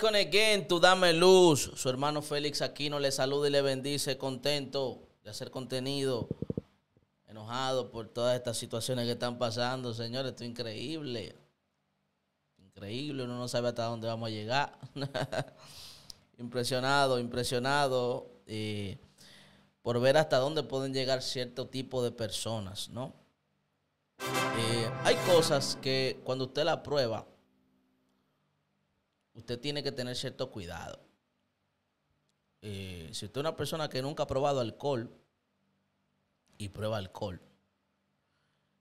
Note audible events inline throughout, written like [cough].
welcome again to Dame Luz. Su hermano Félix Aquino le saluda y le bendice, contento de hacer contenido, enojado por todas estas situaciones que están pasando. Señores, esto increíble. Increíble, uno no sabe hasta dónde vamos a llegar. [laughs] impresionado, impresionado eh, por ver hasta dónde pueden llegar cierto tipo de personas, ¿no? Eh, hay cosas que cuando usted la prueba, usted tiene que tener cierto cuidado. Eh, si usted es una persona que nunca ha probado alcohol y prueba alcohol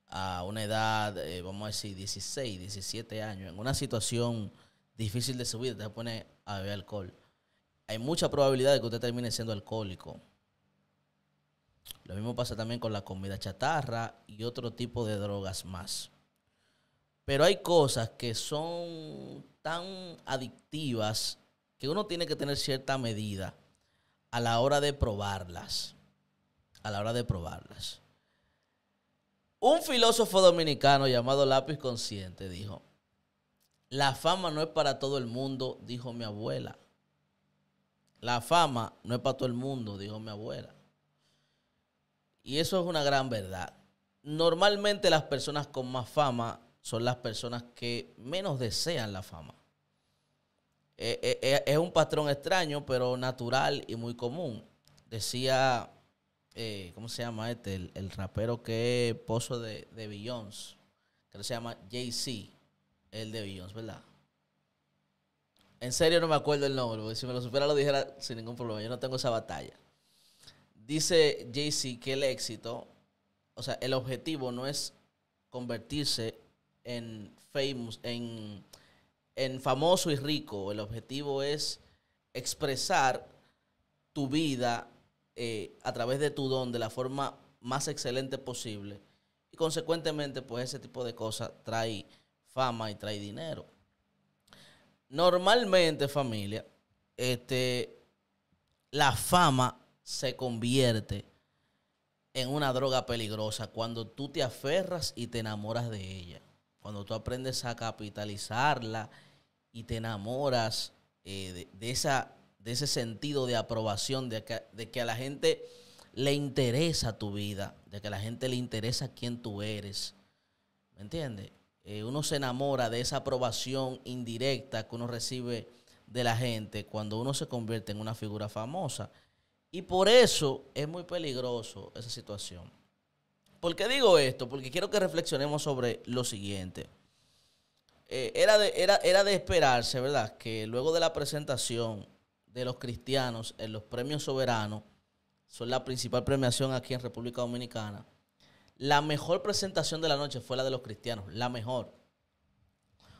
a una edad, eh, vamos a decir, 16, 17 años, en una situación difícil de su vida, usted pone a beber alcohol. Hay mucha probabilidad de que usted termine siendo alcohólico. Lo mismo pasa también con la comida chatarra y otro tipo de drogas más. Pero hay cosas que son tan adictivas que uno tiene que tener cierta medida a la hora de probarlas. A la hora de probarlas. Un filósofo dominicano llamado Lápiz Consciente dijo, la fama no es para todo el mundo, dijo mi abuela. La fama no es para todo el mundo, dijo mi abuela. Y eso es una gran verdad. Normalmente las personas con más fama son las personas que menos desean la fama. Eh, eh, eh, es un patrón extraño, pero natural y muy común. Decía, ¿cómo se llama este? El, rapero que es pozo de, de billions que se llama Jay-Z, el de Beyoncé, ¿verdad? En serio no me acuerdo el nombre, si me lo supiera lo dijera sin ningún problema. Yo no tengo esa batalla. Dice Jay-Z que el éxito, o sea, el objetivo no es convertirse en famoso y rico. El objetivo es expresar tu vida eh, a través de tu don de la forma más excelente posible. Y consecuentemente, pues ese tipo de cosas trae fama y trae dinero. Normalmente, familia, este, la fama se convierte en una droga peligrosa cuando tú te aferras y te enamoras de ella cuando tú aprendes a capitalizarla y te enamoras eh, de, esa, de ese sentido de aprobación, de que, a la gente le interesa tu vida, de que a la gente le interesa quién tú eres. ¿Me entiendes? Eh, uno se enamora de esa aprobación indirecta que uno recibe de la gente cuando uno se convierte en una figura famosa. Y por eso es muy peligroso esa situación. ¿Por qué digo esto? Porque quiero que reflexionemos sobre lo siguiente. Eh, era, de, era, era de esperarse, ¿verdad? Que luego de la presentación de los cristianos en los premios soberanos, son la principal premiación aquí en República Dominicana, la mejor presentación de la noche fue la de los cristianos, la mejor.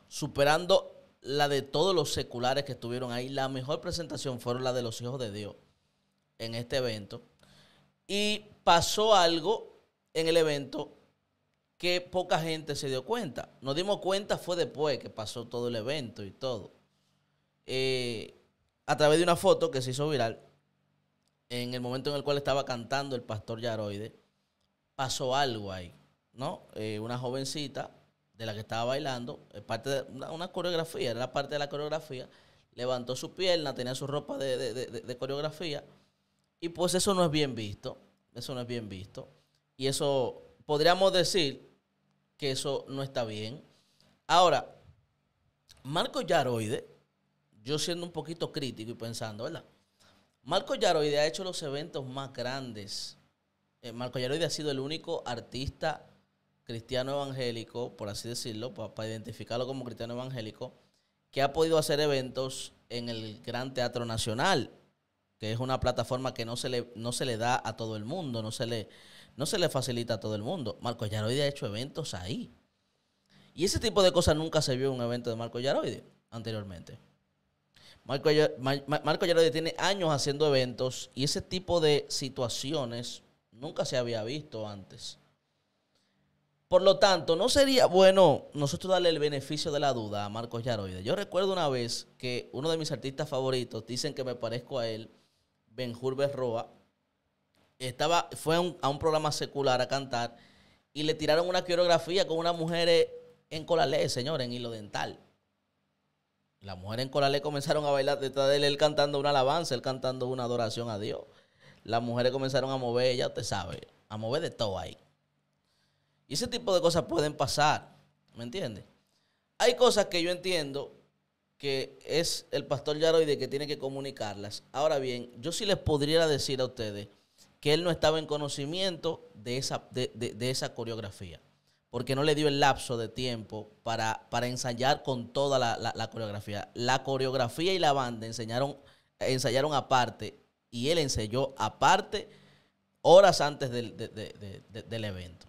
Superando la de todos los seculares que estuvieron ahí. La mejor presentación fueron la de los hijos de Dios en este evento. Y pasó algo en el evento que poca gente se dio cuenta. Nos dimos cuenta fue después que pasó todo el evento y todo. Eh, a través de una foto que se hizo viral, en el momento en el cual estaba cantando el pastor Yaroide, pasó algo ahí, ¿no? Eh, una jovencita de la que estaba bailando, parte de una, coreografía, era parte de la coreografía, levantó su pierna, tenía su ropa de coreografía, y pues eso no es bien visto, eso no es bien visto. Y eso podríamos decir que eso no está bien. Ahora, Marco Yaroide, yo siendo un poquito crítico y pensando, ¿verdad? Marco Yaroide ha hecho los eventos más grandes. Eh, Marco Yaroide ha sido el único artista cristiano evangélico, por así decirlo, para, identificarlo como cristiano evangélico, que ha podido hacer eventos en el Gran Teatro Nacional, que es una plataforma que no se le, no se le da a todo el mundo, no se le, no se le facilita a todo el mundo. Marco Yaroide ha hecho eventos ahí. Y ese tipo de cosas nunca se vio en un evento de Marco Yaroide anteriormente. Marco, Marco Yaroide tiene años haciendo eventos y ese tipo de situaciones nunca se había visto antes. Por lo tanto, no sería bueno nosotros darle el beneficio de la duda a Marco Yaroide. Yo recuerdo una vez que uno de mis artistas favoritos, dicen que me parezco a él, Benjur Berroa, estaba, fue a un, programa secular a cantar y le tiraron una coreografía con una mujer eh, en Colalé, señor, en hilo dental. Las mujeres en Colalé comenzaron a bailar detrás de él, él cantando una alabanza, él cantando una adoración a Dios. Las mujeres comenzaron a mover, ya usted sabe, a mover de todo ahí. Y ese tipo de cosas pueden pasar, ¿me entiende? Hay cosas que yo entiendo que es el pastor Yaroide que tiene que comunicarlas. Ahora bien, yo sí les podría decir a ustedes que él no estaba en conocimiento de esa, de, esa coreografía, porque no le dio el lapso de tiempo para, para ensayar con toda la, coreografía. La coreografía y la banda enseñaron, ensayaron aparte y él ensayó aparte horas antes del, evento.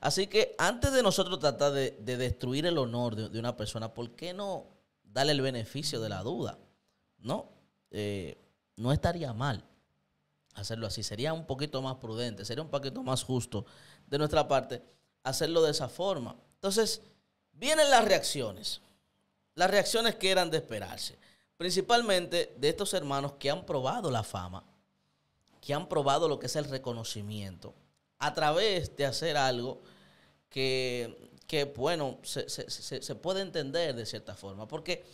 Así que antes de nosotros tratar de, destruir el honor de, una persona, ¿por qué no darle el beneficio de la duda? No, eh, no estaría mal hacerlo así. Sería un poquito más prudente, sería un poquito más justo de nuestra parte hacerlo de esa forma. Entonces, vienen las reacciones. Las reacciones que eran de esperarse. Principalmente de estos hermanos que han probado la fama, que han probado lo que es el reconocimiento, a través de hacer algo que, bueno, se, puede entender de cierta forma. Porque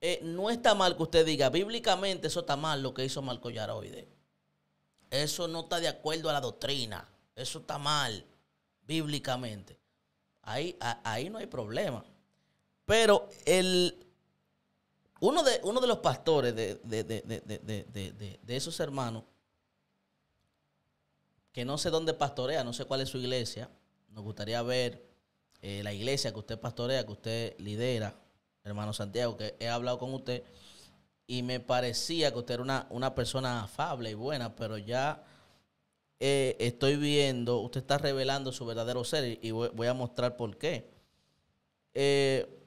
eh, no está mal que usted diga, bíblicamente eso está mal lo que hizo Marco Yaroide. Eso no está de acuerdo a la doctrina. Eso está mal bíblicamente. Ahí, ahí no hay problema. Pero el, uno, de, uno de los pastores de, esos hermanos, que no sé dónde pastorea, no sé cuál es su iglesia, nos gustaría ver eh, la iglesia que usted pastorea, que usted lidera, hermano Santiago, que he hablado con usted y me parecía que usted era una, persona afable y buena, pero ya eh, estoy viendo, usted está revelando su verdadero ser y voy, a mostrar por qué. Eh,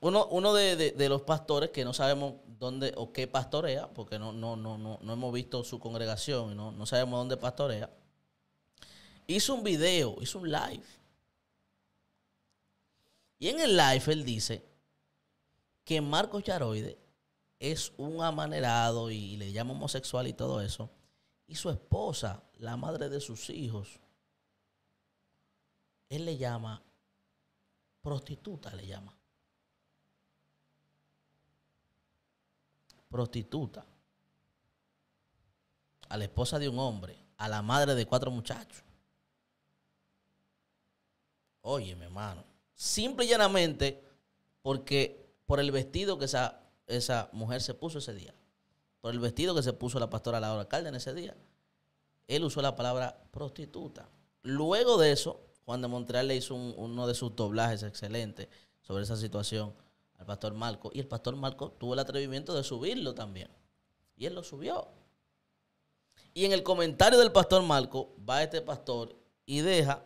uno, uno de, los pastores que no sabemos dónde o qué pastorea, porque no, no, no, no, hemos visto su congregación y no, no sabemos dónde pastorea, hizo un video, hizo un live. Y en el live él dice que Marcos Yaroide es un amanerado y le llama homosexual y todo eso. Y su esposa, la madre de sus hijos, él le llama prostituta, le llama. Prostituta. A la esposa de un hombre, a la madre de cuatro muchachos. Oye, mi hermano. Simple y llanamente porque por el vestido que se ha esa mujer se puso ese día, por el vestido que se puso la pastora Laura Alcalde en ese día, él usó la palabra prostituta. Luego de eso, Juan de Montreal le hizo uno de sus doblajes excelentes sobre esa situación al pastor Marco. Y el pastor Marco tuvo el atrevimiento de subirlo también. Y él lo subió. Y en el comentario del pastor Marco va este pastor y deja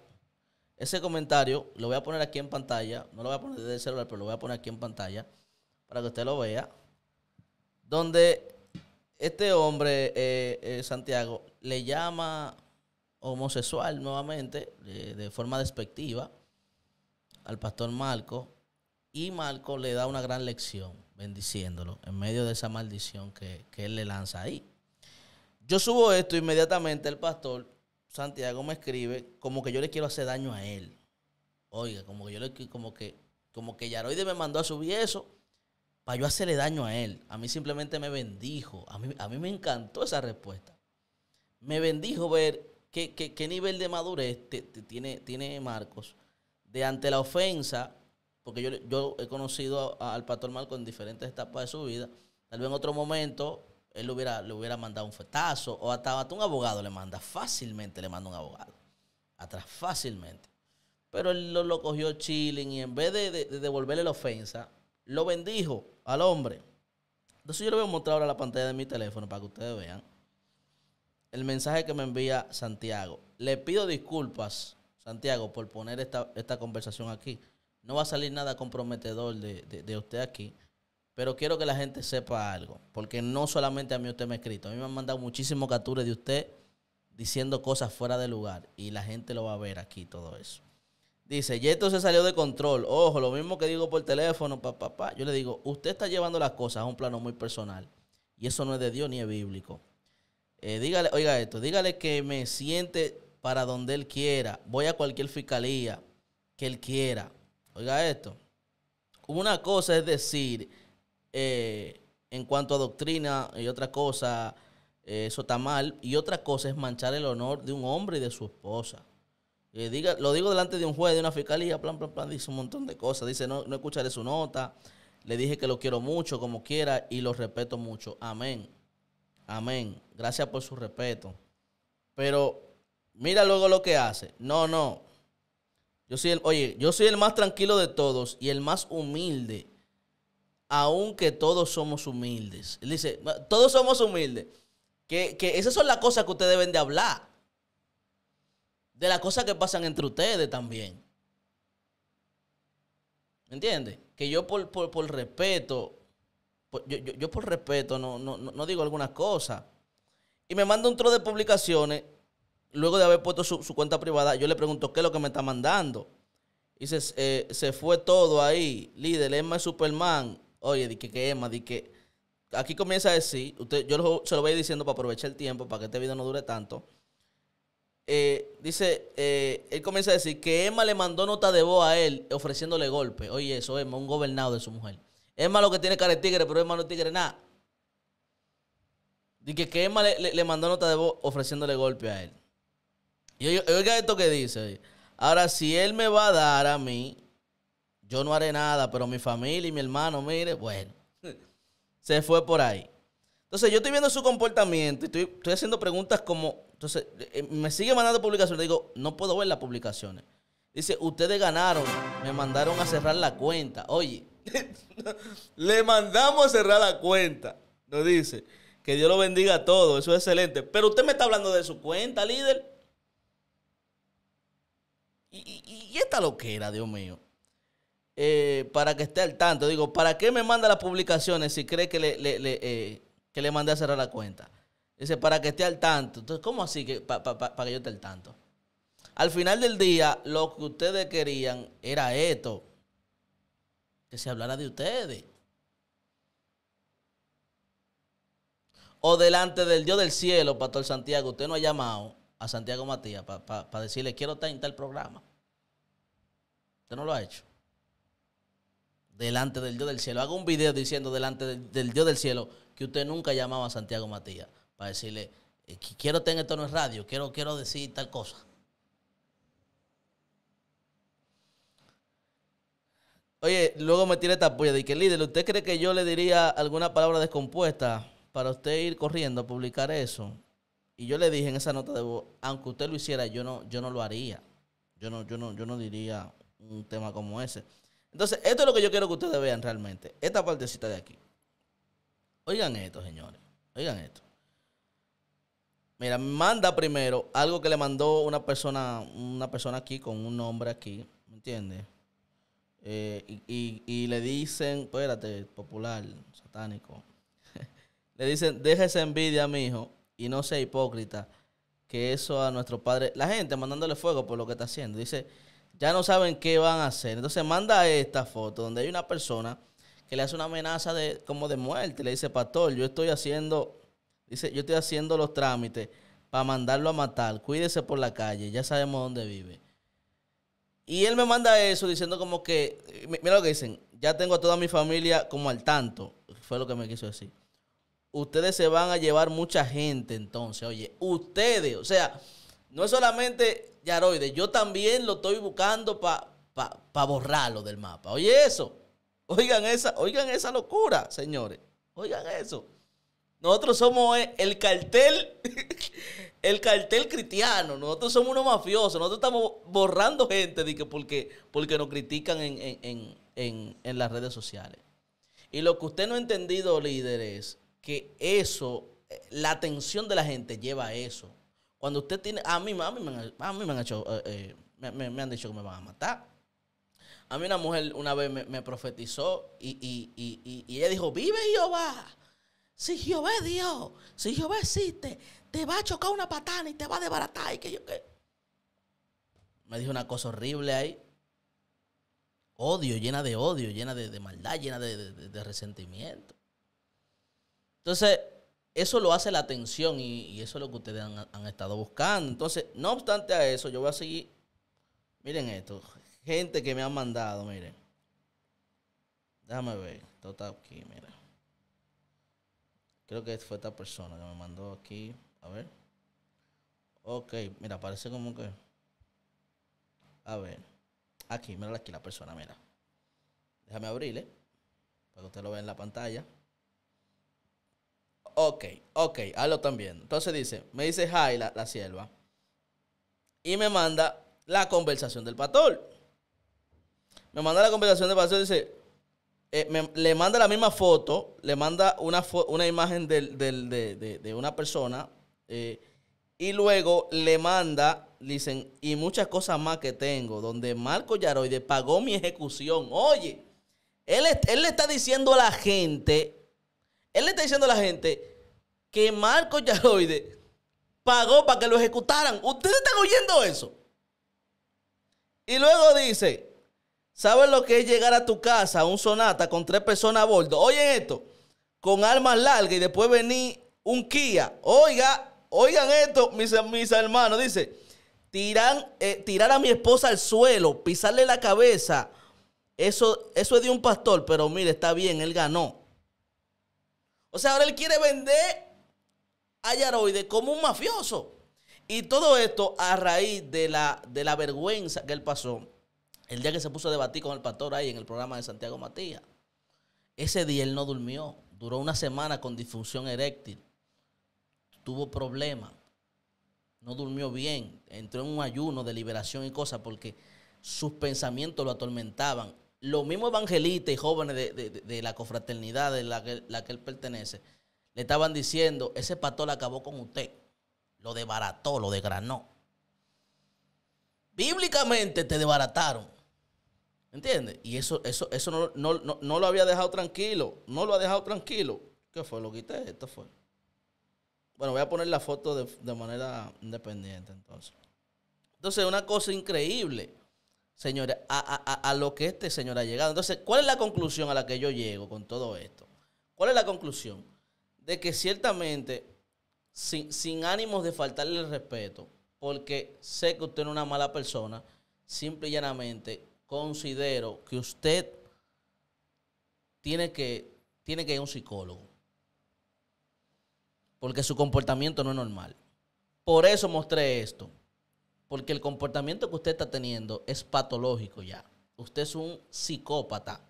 ese comentario. Lo voy a poner aquí en pantalla. No lo voy a poner desde el celular, pero lo voy a poner aquí en pantalla para que usted lo vea, donde este hombre, eh, eh, Santiago, le llama homosexual nuevamente, de forma despectiva, al pastor Marco, y Marco le da una gran lección, bendiciéndolo, en medio de esa maldición que, él le lanza ahí. Yo subo esto inmediatamente, el pastor Santiago me escribe como que yo le quiero hacer daño a él. Oiga, como que yo le como que como que Yaroide me mandó a subir eso para yo hacerle daño a él. A mí simplemente me bendijo. A mí, a mí me encantó esa respuesta. Me bendijo ver qué, qué, nivel de madurez tiene, tiene Marcos de ante la ofensa, porque yo, yo he conocido al pastor Marcos en diferentes etapas de su vida. Tal vez en otro momento él le hubiera, hubiera mandado un fetazo o hasta, un abogado le manda. Fácilmente le manda un abogado. Atrás, fácilmente. Pero él lo, lo cogió chilling y en vez de devolverle la ofensa, lo bendijo al hombre. Entonces yo le voy a mostrar ahora la pantalla de mi teléfono para que ustedes vean el mensaje que me envía Santiago. Le pido disculpas, Santiago, por poner esta, conversación aquí. No va a salir nada comprometedor de, usted aquí, pero quiero que la gente sepa algo, porque no solamente a mí usted me ha escrito, a mí me han mandado muchísimos capturas de usted diciendo cosas fuera de lugar y la gente lo va a ver aquí todo eso. Dice, esto se salió de control. Ojo, lo mismo que digo por teléfono, papá, papá. Yo le digo, usted está llevando las cosas a un plano muy personal. Y eso no es de Dios ni es bíblico. Eh, dígale, oiga esto, dígale que me siente para donde él quiera. Voy a cualquier fiscalía que él quiera. Oiga esto. Una cosa es decir, eh, en cuanto a doctrina y otra cosa, eh, eso está mal. Y otra cosa es manchar el honor de un hombre y de su esposa diga, lo digo delante de un juez, de una fiscalía, plan, plan, plan, dice un montón de cosas. Dice, no, no escucharé su nota. Le dije que lo quiero mucho, como quiera, y lo respeto mucho. Amén. Amén. Gracias por su respeto. Pero mira luego lo que hace. No, no. Yo soy el, oye, yo soy el más tranquilo de todos y el más humilde, aunque todos somos humildes. Él dice, todos somos humildes. Que, que esas son las cosas que ustedes deben de hablar de las cosas que pasan entre ustedes también. ¿Me entiendes? Que yo por, por, respeto, yo, por respeto no, no, digo algunas cosas. Y me manda un tro de publicaciones, luego de haber puesto su, cuenta privada, yo le pregunto qué es lo que me está mandando. Y se, eh, se fue todo ahí, líder, Emma es Superman. Oye, di que, Emma, di que... Aquí comienza a decir, usted, yo se lo voy diciendo para aprovechar el tiempo, para que este video no dure tanto. Eh, dice, eh, él comienza a decir que Emma le mandó nota de voz a él ofreciéndole golpe. Oye, eso, Emma, un gobernado de su mujer. Emma lo que tiene cara de tigre, pero Emma no es tigre nada. Dice que Emma le, mandó nota de voz ofreciéndole golpe a él. Y oiga esto que dice. Ahora, si él me va a dar a mí, yo no haré nada, pero mi familia y mi hermano, mire, bueno, [laughs] se fue por ahí. Entonces, yo estoy viendo su comportamiento y estoy, estoy haciendo preguntas como, entonces, eh, eh, me sigue mandando publicaciones. Le digo, no puedo ver las publicaciones. Dice, ustedes ganaron, me mandaron a cerrar la cuenta. Oye, [laughs] le mandamos a cerrar la cuenta. Nos dice, que Dios lo bendiga a todos, eso es excelente. Pero usted me está hablando de su cuenta, líder. Y, esta loquera, Dios mío. Eh, para que esté al tanto, digo, ¿para qué me manda las publicaciones si cree que le, que le mandé a cerrar la cuenta? Dice, para que esté al tanto. Entonces, ¿cómo así que para que yo esté al tanto? Al final del día, lo que ustedes querían era esto. Que se hablara de ustedes. O delante del Dios del cielo, Pastor Santiago, usted no ha llamado a Santiago Matías para decirle, quiero estar en tal programa. Usted no lo ha hecho. Delante del Dios del cielo. hago un video diciendo delante del, Dios del cielo que usted nunca ha llamado a Santiago Matías para decirle, eh, quiero tener esto en radio, quiero, quiero decir tal cosa. Oye, luego me tiene esta polla de que líder, ¿usted cree que yo le diría alguna palabra descompuesta para usted ir corriendo a publicar eso? Y yo le dije en esa nota de voz, aunque usted lo hiciera, yo no, yo no lo haría. Yo no, yo no, yo no diría un tema como ese. Entonces, esto es lo que yo quiero que ustedes vean realmente. Esta partecita de aquí. Oigan esto, señores. Oigan esto. Mira, manda primero algo que le mandó una persona, una persona aquí con un nombre aquí, ¿me entiendes? Eh, y, le dicen, espérate, popular, satánico. [laughs] le dicen, déjese envidia, mi hijo y no sea hipócrita, que eso a nuestro padre, la gente mandándole fuego por lo que está haciendo, dice, ya no saben qué van a hacer. Entonces manda esta foto donde hay una persona que le hace una amenaza de, como de muerte, le dice, pastor, yo estoy haciendo Dice, yo estoy haciendo los trámites para mandarlo a matar. Cuídese por la calle, ya sabemos dónde vive. Y él me manda eso diciendo como que, mira lo que dicen, ya tengo a toda mi familia como al tanto. Fue lo que me quiso decir. Ustedes se van a llevar mucha gente entonces, oye, ustedes, o sea, no es solamente Yaroide, yo también lo estoy buscando para pa, borrarlo del mapa. Oye eso, oigan esa, oigan esa locura, señores, oigan eso. Nosotros somos eh, el cartel, [laughs] el cartel cristiano. Nosotros somos unos mafiosos. Nosotros estamos borrando gente de porque, porque nos critican en, las redes sociales. Y lo que usted no ha entendido, líder, es que eso, eh, la atención de la gente lleva a eso. Cuando usted tiene, a mí, a me, han, eh, me, han dicho que me van a matar. A mí una mujer una vez me, profetizó y, y, y, y ella dijo, vive Jehová si Jehová Dios, si Jehová existe, te va a chocar una patana y te va a desbaratar. Y que yo, que... Me dijo una cosa horrible ahí. Odio, llena de odio, llena de, maldad, llena de, resentimiento. Entonces, eso lo hace la atención y, eso es lo que ustedes han, han estado buscando. Entonces, no obstante a eso, yo voy a seguir. Miren esto. Gente que me han mandado, miren. Déjame ver. Esto está aquí, mira. Creo que fue esta persona que me mandó aquí. A ver. Ok, mira, parece como que. A ver. Aquí, mira aquí la persona, mira. Déjame abrirle. Eh, para que usted lo vea en la pantalla. Ok, ok, hazlo también. Entonces dice, me dice hi la, la sierva. Y me manda la conversación del pastor. Me manda la conversación del pastor y dice, eh, le manda la misma foto, le manda una, una imagen de, una persona eh, y luego le manda, dicen, y muchas cosas más que tengo, donde Marco Yaroide pagó mi ejecución. Oye, él, él le está diciendo a la gente, él le está diciendo a la gente que Marco Yaroide pagó para que lo ejecutaran. ¿Ustedes están oyendo eso? Y luego dice, ¿Sabes lo que es llegar a tu casa a un sonata con tres personas a bordo? Oye esto, con armas largas y después venir un Kia. Oiga, oigan esto, mis, hermanos, dice, tiran, eh, tirar a mi esposa al suelo, pisarle la cabeza. Eso, eso es de un pastor, pero mire, está bien, él ganó. O sea, ahora él quiere vender a Yaroide como un mafioso. Y todo esto a raíz de la, de la vergüenza que él pasó el día que se puso a debatir con el pastor ahí en el programa de Santiago Matías, ese día él no durmió, duró una semana con disfunción eréctil, tuvo problemas, no durmió bien, entró en un ayuno de liberación y cosas porque sus pensamientos lo atormentaban. Los mismos evangelistas y jóvenes de, la cofraternidad de la que, él pertenece le estaban diciendo, ese pastor acabó con usted, lo desbarató, lo desgranó bíblicamente te desbarataron. ¿Entiendes? Y eso, eso, eso no, lo había dejado tranquilo. No lo ha dejado tranquilo. ¿Qué fue? Lo quité. Esto fue. Bueno, voy a poner la foto de, manera independiente entonces. Entonces, una cosa increíble, señores, a, lo que este señor ha llegado. Entonces, ¿cuál es la conclusión a la que yo llego con todo esto? ¿Cuál es la conclusión? De que ciertamente, sin, sin ánimos de faltarle el respeto, porque sé que usted no es una mala persona. Simple y llanamente considero que usted tiene que, tiene que ir a un psicólogo. Porque su comportamiento no es normal. Por eso mostré esto. Porque el comportamiento que usted está teniendo es patológico ya. Usted es un psicópata.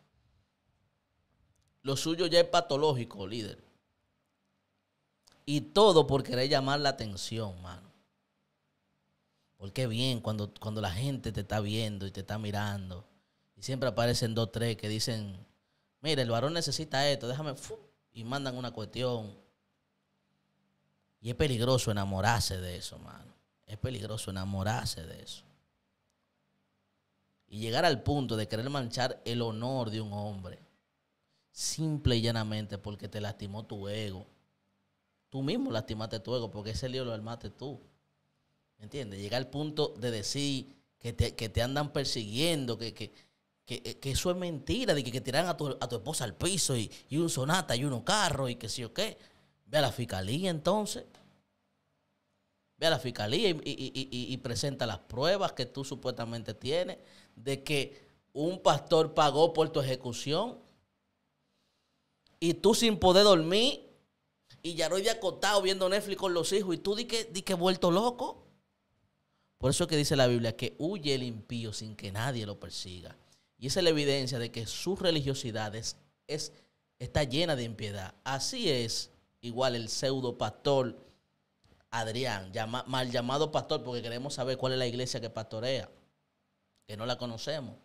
Lo suyo ya es patológico, líder. Y todo por querer llamar la atención, mano. Porque bien, cuando, cuando la gente te está viendo y te está mirando, y siempre aparecen dos, tres que dicen, mire, el varón necesita esto, déjame, y mandan una cuestión. Y es peligroso enamorarse de eso, mano. Es peligroso enamorarse de eso. Y llegar al punto de querer manchar el honor de un hombre. Simple y llanamente porque te lastimó tu ego. Tú mismo lastimaste tu ego porque ese lío lo armaste tú. ¿Me entiendes? Llega al punto de decir que te, andan persiguiendo, eh, que, eso es mentira, de que, tiran a tu, esposa al piso y, un sonata y unos carros y que sí o qué. Ve a la fiscalía entonces. Ve a la fiscalía y, presenta las pruebas que tú supuestamente tienes de que un pastor pagó por tu ejecución y tú sin poder dormir y ya no de acotado viendo Netflix con los hijos y tú di que, di que vuelto loco. Por eso que dice la Biblia que huye el impío sin que nadie lo persiga. Y esa es la evidencia de que su religiosidad es, está llena de impiedad. Así es igual el pseudo pastor Adrián, mal llamado pastor, porque queremos saber cuál es la iglesia que pastorea, que no la conocemos.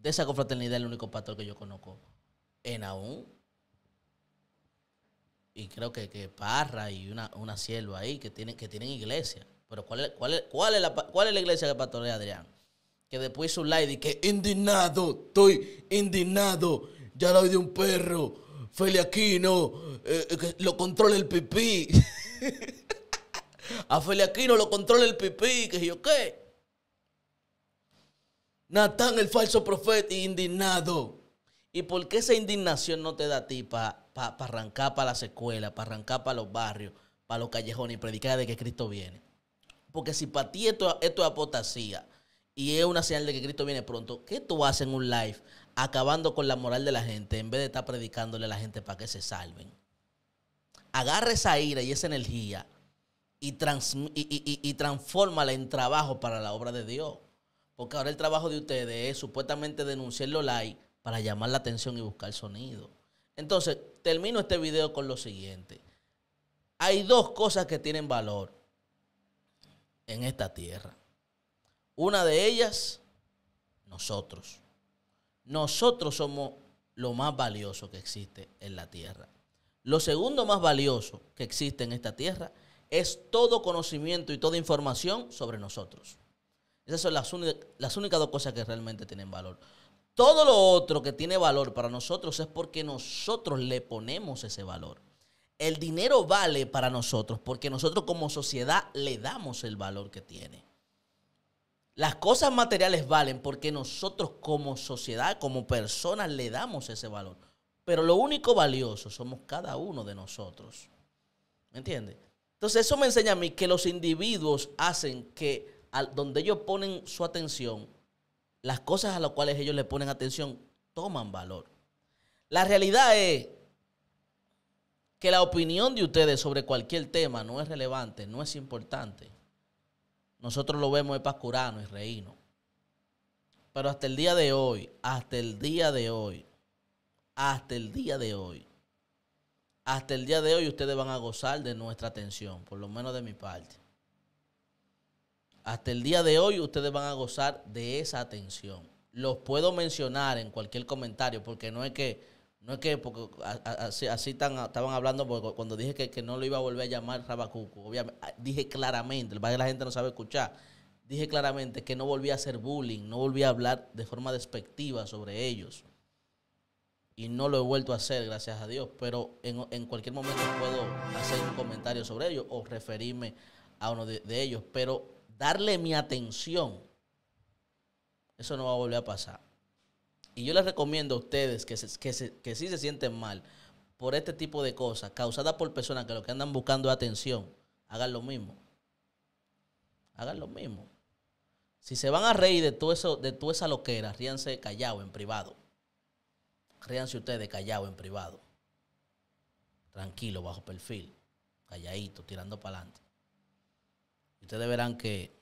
De esa confraternidad es el único pastor que yo conozco en aún. Y creo que, Parra y una, una sierva ahí que tienen, que tienen iglesia. Pero ¿cuál es, la, cuál es la iglesia que pastorea Adrián? Que después hizo un y que indignado, estoy indignado. Ya la oí de un perro, eh, eh, [laughs] Feli Aquino lo controla el pipí. A Aquino lo controla el pipí, que yo qué. Natán el falso profeta indignado. ¿Y por qué esa indignación no te da a ti para arrancar para las escuelas, para arrancar para los barrios, para los callejones y predicar de que Cristo viene? Porque si para ti esto, es apostasía y es una señal de que Cristo viene pronto, ¿qué tú haces en un live acabando con la moral de la gente en vez de estar predicándole a la gente para que se salven? Agarra esa ira y esa energía y, y, y, y, transfórmala en trabajo para la obra de Dios. Porque ahora el trabajo de ustedes es supuestamente denunciar los likes para llamar la atención y buscar sonido. Entonces, termino este video con lo siguiente. Hay dos cosas que tienen valor en esta tierra. Una de ellas, nosotros. Nosotros somos lo más valioso que existe en la tierra. Lo segundo más valioso que existe en esta tierra es todo conocimiento y toda información sobre nosotros. Esas son las, las únicas dos cosas que realmente tienen valor. Todo lo otro que tiene valor para nosotros es porque nosotros le ponemos ese valor el dinero vale para nosotros porque nosotros como sociedad le damos el valor que tiene. Las cosas materiales valen porque nosotros como sociedad, como personas, le damos ese valor. Pero lo único valioso somos cada uno de nosotros. ¿Me entiendes? Entonces eso me enseña a mí que los individuos hacen que al, donde ellos ponen su atención, las cosas a las cuales ellos le ponen atención toman valor. La realidad es que la opinión de ustedes sobre cualquier tema no es relevante, no es importante. Nosotros lo vemos de Pascurano y Reino. Pero hasta el día de hoy, hasta el día de hoy, hasta el día de hoy, hasta el día de hoy ustedes van a gozar de nuestra atención, por lo menos de mi parte. Hasta el día de hoy ustedes van a gozar de esa atención. Los puedo mencionar en cualquier comentario porque no es que no es que porque así, tan, estaban hablando, porque cuando dije que, no lo iba a volver a llamar Rabacuco, obviamente, ah, dije claramente, la gente no sabe escuchar, dije claramente que no volví a hacer bullying, no volví a hablar de forma despectiva sobre ellos. Y no lo he vuelto a hacer, gracias a Dios, pero en, cualquier momento puedo hacer un comentario sobre ellos o referirme a uno de ellos, pero darle mi atención, eso no va a volver a pasar. Y yo les recomiendo a ustedes que, si se, sienten mal por este tipo de cosas causadas por personas que lo que andan buscando es atención, hagan lo mismo. Hagan lo mismo. Si se van a reír de todo eso, de toda esa loquera, ríanse callado en privado. Ríanse ustedes callado en privado. Tranquilo, bajo perfil. Calladito, tirando para adelante. Ustedes verán que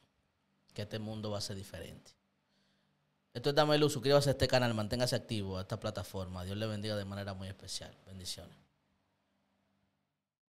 este mundo va a ser diferente. Esto es Dame Luz. Suscríbase a este canal, manténgase activo a esta plataforma. Dios le bendiga de manera muy especial. Bendiciones.